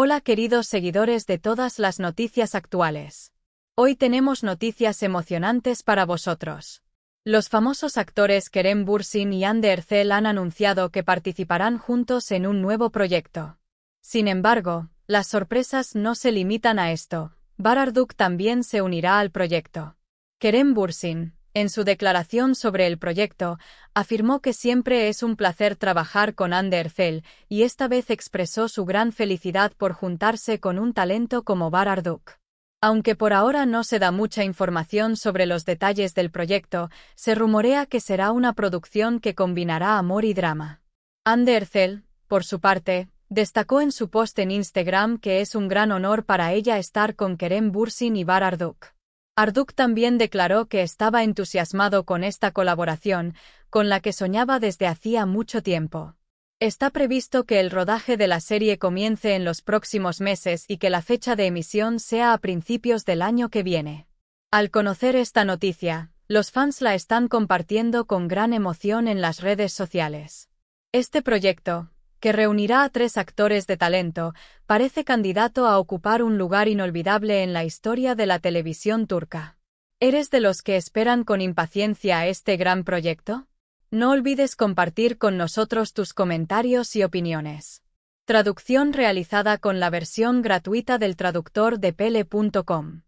Hola queridos seguidores de todas las noticias actuales. Hoy tenemos noticias emocionantes para vosotros. Los famosos actores Kerem Bursin y Anderzel han anunciado que participarán juntos en un nuevo proyecto. Sin embargo, las sorpresas no se limitan a esto. Bararduk también se unirá al proyecto. Kerem Bursin, en su declaración sobre el proyecto, afirmó que siempre es un placer trabajar con Anderfell, y esta vez expresó su gran felicidad por juntarse con un talento como Bararduk. Aunque por ahora no se da mucha información sobre los detalles del proyecto, se rumorea que será una producción que combinará amor y drama. Andercel, por su parte, destacó en su post en Instagram que es un gran honor para ella estar con Kerem Bursin y Arduk. Arduk también declaró que estaba entusiasmado con esta colaboración, con la que soñaba desde hacía mucho tiempo. Está previsto que el rodaje de la serie comience en los próximos meses y que la fecha de emisión sea a principios del año que viene. Al conocer esta noticia, los fans la están compartiendo con gran emoción en las redes sociales. Este proyecto, que reunirá a tres actores de talento, parece candidato a ocupar un lugar inolvidable en la historia de la televisión turca. ¿Eres de los que esperan con impaciencia este gran proyecto? No olvides compartir con nosotros tus comentarios y opiniones. Traducción realizada con la versión gratuita del traductor de pele.com.